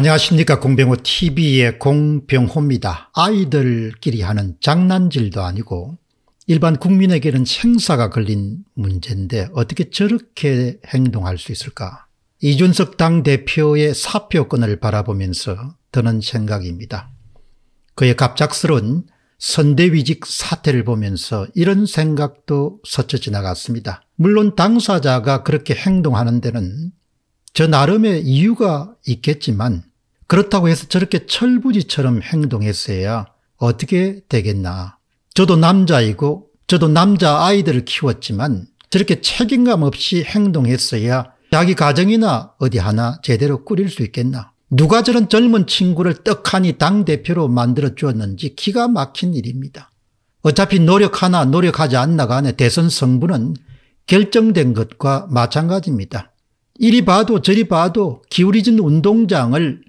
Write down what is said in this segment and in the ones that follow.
안녕하십니까 공병호 tv의 공병호입니다. 아이들끼리 하는 장난질도 아니고 일반 국민에게는 생사가 걸린 문제인데 어떻게 저렇게 행동할 수 있을까 이준석 당대표의 사표권을 바라보면서 드는 생각입니다. 그의 갑작스러운 선대위직 사태를 보면서 이런 생각도 스쳐 지나갔습니다. 물론 당사자가 그렇게 행동하는 데는 저 나름의 이유가 있겠지만 그렇다고 해서 저렇게 철부지처럼 행동했어야 어떻게 되겠나. 저도 남자이고 저도 남자 아이들을 키웠지만 저렇게 책임감 없이 행동했어야 자기 가정이나 어디 하나 제대로 꾸릴 수 있겠나. 누가 저런 젊은 친구를 떡하니 당대표로 만들어 주었는지 기가 막힌 일입니다. 어차피 노력하나 노력하지 않나 간에 대선 성부는 결정된 것과 마찬가지입니다. 이리 봐도 저리 봐도 기울어진 운동장을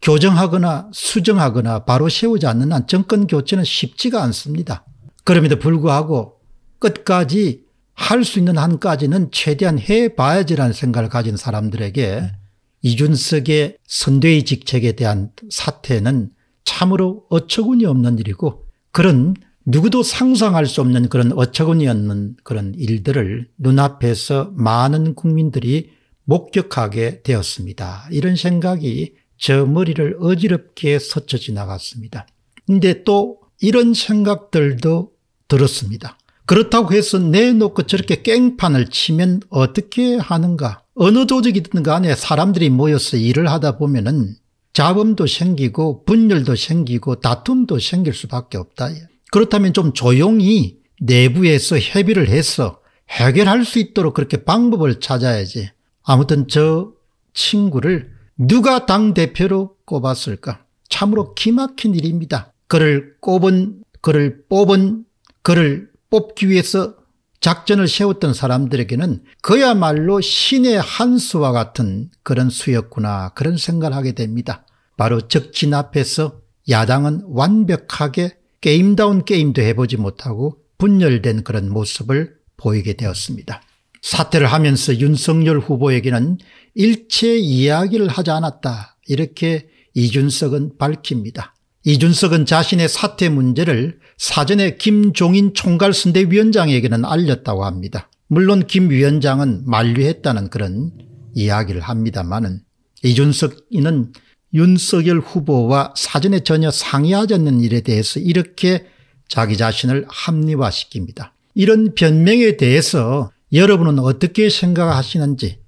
교정하거나 수정하거나 바로 세우지 않는 한 정권 교체는 쉽지가 않습니다. 그럼에도 불구하고 끝까지 할 수 있는 한까지는 최대한 해봐야지라는 생각을 가진 사람들에게 이준석의 선대의 직책에 대한 사태는 참으로 어처구니 없는 일이고 그런 누구도 상상할 수 없는 그런 어처구니 없는 그런 일들을 눈앞에서 많은 국민들이 목격하게 되었습니다. 이런 생각이 저 머리를 어지럽게 스쳐 지나갔습니다. 근데 또 이런 생각들도 들었습니다. 그렇다고 해서 내놓고 저렇게 깽판을 치면 어떻게 하는가? 어느 조직이든 간에 사람들이 모여서 일을 하다 보면은 잡음도 생기고 분열도 생기고 다툼도 생길 수밖에 없다. 그렇다면 좀 조용히 내부에서 협의를 해서 해결할 수 있도록 그렇게 방법을 찾아야지. 아무튼 저 친구를 누가 당대표로 꼽았을까? 참으로 기막힌 일입니다. 그를 꼽은, 그를 뽑은, 그를 뽑기 위해서 작전을 세웠던 사람들에게는 그야말로 신의 한 수와 같은 그런 수였구나 그런 생각을 하게 됩니다. 바로 적진 앞에서 야당은 완벽하게 게임다운 게임도 해보지 못하고 분열된 그런 모습을 보이게 되었습니다. 사퇴를 하면서 윤석열 후보에게는 일체 이야기를 하지 않았다 이렇게 이준석은 밝힙니다. 이준석은 자신의 사퇴 문제를 사전에 김종인 총괄선대위원장에게는 알렸다고 합니다. 물론 김 위원장은 만류했다는 그런 이야기를 합니다마는 이준석이는 윤석열 후보와 사전에 전혀 상의하지 않는 일에 대해서 이렇게 자기 자신을 합리화시킵니다. 이런 변명에 대해서 여러분은 어떻게 생각하시는지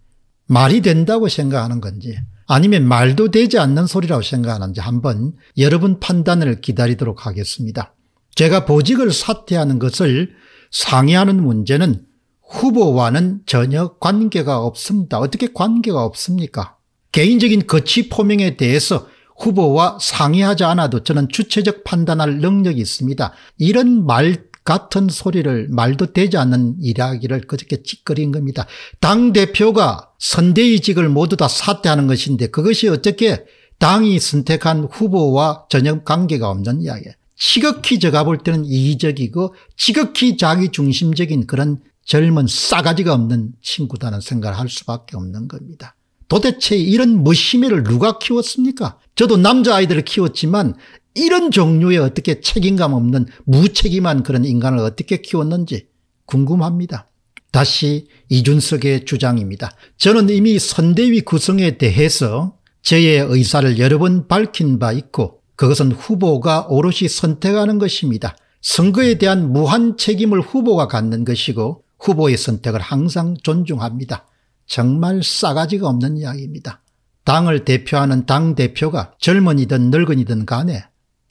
말이 된다고 생각하는 건지 아니면 말도 되지 않는 소리라고 생각하는지 한번 여러분 판단을 기다리도록 하겠습니다. 제가 보직을 사퇴하는 것을 상의하는 문제는 후보와는 전혀 관계가 없습니다. 어떻게 관계가 없습니까? 개인적인 거취 포명에 대해서 후보와 상의하지 않아도 저는 주체적 판단할 능력이 있습니다. 이런 말 같은 소리를 말도 되지 않는 이야기를 그저께 찌꺼린 겁니다. 당대표가 선대위직을 모두 다 사퇴하는 것인데 그것이 어떻게 당이 선택한 후보와 전혀 관계가 없는 이야기 지극히 제가 볼 때는 이기적이고 지극히 자기중심적인 그런 젊은 싸가지가 없는 친구다는 생각을 할 수밖에 없는 겁니다. 도대체 이런 머시미를 누가 키웠습니까? 저도 남자아이들을 키웠지만 이런 종류의 어떻게 책임감 없는 무책임한 그런 인간을 어떻게 키웠는지 궁금합니다. 다시 이준석의 주장입니다. 저는 이미 선대위 구성에 대해서 저의 의사를 여러 번 밝힌 바 있고 그것은 후보가 오롯이 선택하는 것입니다. 선거에 대한 무한 책임을 후보가 갖는 것이고 후보의 선택을 항상 존중합니다. 정말 싸가지가 없는 이야기입니다. 당을 대표하는 당대표가 젊은이든 늙은이든 간에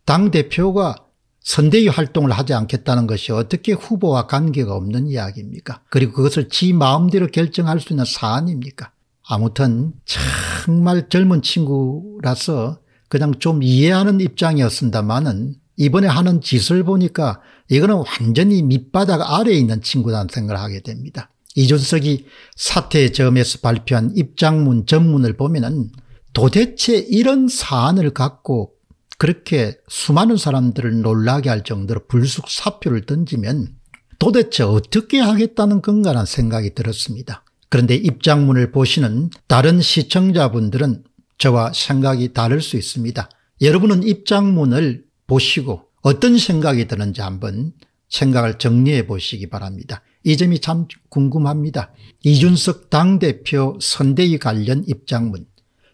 당대표가 선대위 활동을 하지 않겠다는 것이 어떻게 후보와 관계가 없는 이야기입니까? 그리고 그것을 지 마음대로 결정할 수 있는 사안입니까? 아무튼 정말 젊은 친구라서 그냥 좀 이해하는 입장이었습니다마는 이번에 하는 짓을 보니까 이거는 완전히 밑바닥 아래에 있는 친구라는 생각을 하게 됩니다. 이준석이 사태의 점에서 발표한 입장문 전문을 보면은 도대체 이런 사안을 갖고 그렇게 수많은 사람들을 놀라게 할 정도로 불쑥사표를 던지면 도대체 어떻게 하겠다는 건가라는 생각이 들었습니다. 그런데 입장문을 보시는 다른 시청자분들은 저와 생각이 다를 수 있습니다. 여러분은 입장문을 보시고 어떤 생각이 드는지 한번 생각을 정리해 보시기 바랍니다. 이 점이 참 궁금합니다. 이준석 당대표 선대위 관련 입장문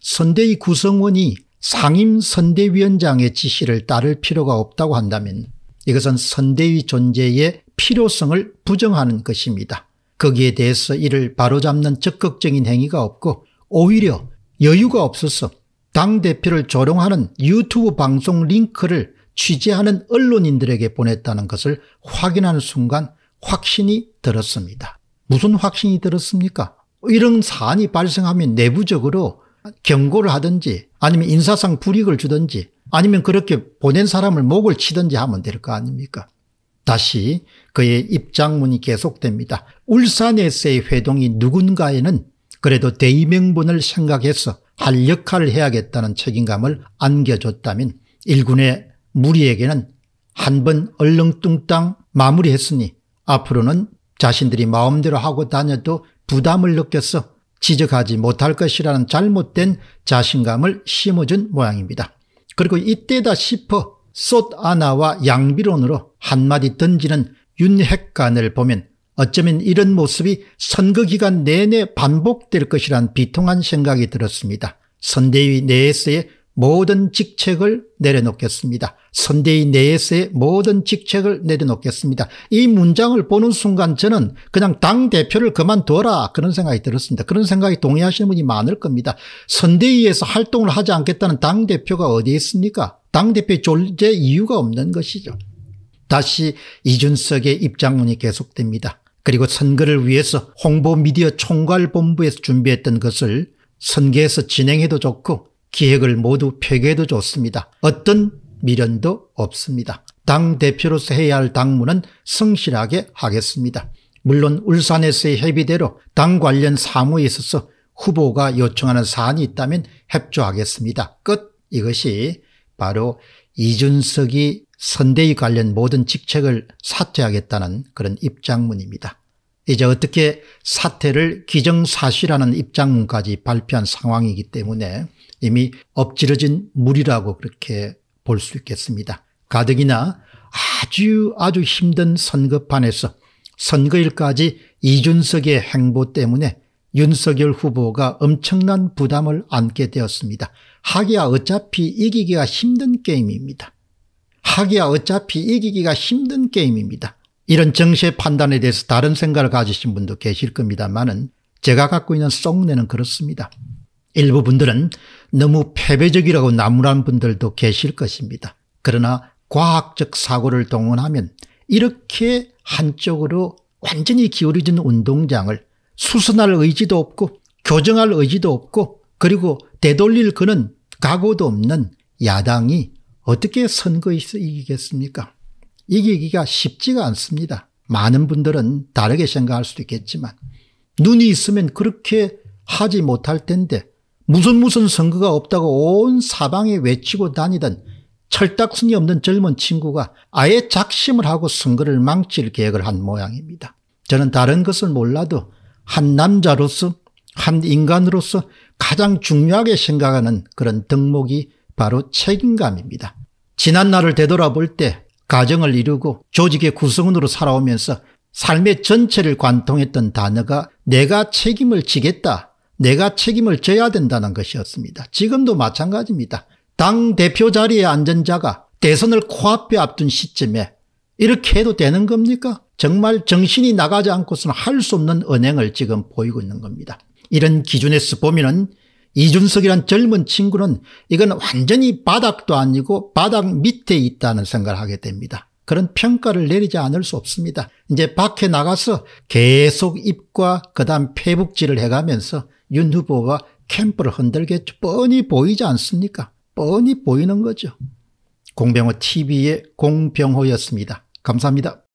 선대위 구성원이 상임선대위원장의 지시를 따를 필요가 없다고 한다면 이것은 선대위 존재의 필요성을 부정하는 것입니다. 거기에 대해서 이를 바로잡는 적극적인 행위가 없고 오히려 여유가 없어서 당대표를 조롱하는 유튜브 방송 링크를 취재하는 언론인들에게 보냈다는 것을 확인한 순간 확신이 들었습니다. 무슨 확신이 들었습니까? 이런 사안이 발생하면 내부적으로 경고를 하든지 아니면 인사상 불이익을 주든지 아니면 그렇게 보낸 사람을 목을 치든지 하면 될 거 아닙니까? 다시 그의 입장문이 계속됩니다. 울산에서의 회동이 누군가에는 그래도 대의명분을 생각해서 할 역할을 해야겠다는 책임감을 안겨줬다면 일군의 무리에게는 한 번 얼렁뚱땅 마무리했으니 앞으로는 자신들이 마음대로 하고 다녀도 부담을 느꼈어 지적하지 못할 것이라는 잘못된 자신감을 심어준 모양입니다. 그리고 이때다 싶어 쏟 아나와 양비론으로 한마디 던지는 윤핵관을 보면 어쩌면 이런 모습이 선거 기간 내내 반복될 것이란 비통한 생각이 들었습니다. 선대위 내에서의 모든 직책을 내려놓겠습니다. 선대위 내에서의 모든 직책을 내려놓겠습니다. 이 문장을 보는 순간 저는 그냥 당대표를 그만둬라 그런 생각이 들었습니다. 그런 생각이 동의하시는 분이 많을 겁니다. 선대위에서 활동을 하지 않겠다는 당대표가 어디에 있습니까? 당대표의 존재 이유가 없는 것이죠. 다시 이준석의 입장문이 계속됩니다. 그리고 선거를 위해서 홍보미디어 총괄본부에서 준비했던 것을 선계에서 진행해도 좋고 기획을 모두 폐기해도 좋습니다. 어떤 미련도 없습니다. 당대표로서 해야 할 당무는 성실하게 하겠습니다. 물론 울산에서의 협의대로 당 관련 사무에 있어서 후보가 요청하는 사안이 있다면 협조하겠습니다. 끝! 이것이 바로 이준석이 선대위 관련 모든 직책을 사퇴하겠다는 그런 입장문입니다. 이제 어떻게 사퇴를 기정사실하는 입장문까지 발표한 상황이기 때문에 이미 엎질러진 물이라고 그렇게 볼 수 있겠습니다. 가뜩이나 아주 아주 힘든 선거판에서 선거일까지 이준석의 행보 때문에 윤석열 후보가 엄청난 부담을 안게 되었습니다. 하기야 어차피 이기기가 힘든 게임입니다. 하기야 어차피 이기기가 힘든 게임입니다. 이런 정시의 판단에 대해서 다른 생각을 가지신 분도 계실 겁니다만은 제가 갖고 있는 썩내는 그렇습니다. 일부 분들은 너무 패배적이라고 나무란 분들도 계실 것입니다. 그러나 과학적 사고를 동원하면 이렇게 한쪽으로 완전히 기울어진 운동장을 수선할 의지도 없고 교정할 의지도 없고 그리고 되돌릴 그는 각오도 없는 야당이 어떻게 선거에서 이기겠습니까? 이기기가 쉽지가 않습니다. 많은 분들은 다르게 생각할 수도 있겠지만 눈이 있으면 그렇게 하지 못할 텐데 무슨 무슨 선거가 없다고 온 사방에 외치고 다니던 철딱순이 없는 젊은 친구가 아예 작심을 하고 선거를 망칠 계획을 한 모양입니다. 저는 다른 것을 몰라도 한 남자로서 한 인간으로서 가장 중요하게 생각하는 그런 덕목이 바로 책임감입니다. 지난 날을 되돌아볼 때 가정을 이루고 조직의 구성원으로 살아오면서 삶의 전체를 관통했던 단어가 내가 책임을 지겠다 내가 책임을 져야 된다는 것이었습니다. 지금도 마찬가지입니다. 당 대표 자리에 앉은 자가 대선을 코앞에 앞둔 시점에 이렇게 해도 되는 겁니까? 정말 정신이 나가지 않고서는 할 수 없는 언행을 지금 보이고 있는 겁니다. 이런 기준에서 보면은 이준석이란 젊은 친구는 이건 완전히 바닥도 아니고 바닥 밑에 있다는 생각을 하게 됩니다. 그런 평가를 내리지 않을 수 없습니다. 이제 밖에 나가서 계속 입과 그다음 폐북질을 해가면서 윤 후보가 캠프를 흔들게 뻔히 보이지 않습니까? 뻔히 보이는 거죠. 공병호 TV의 공병호였습니다. 감사합니다.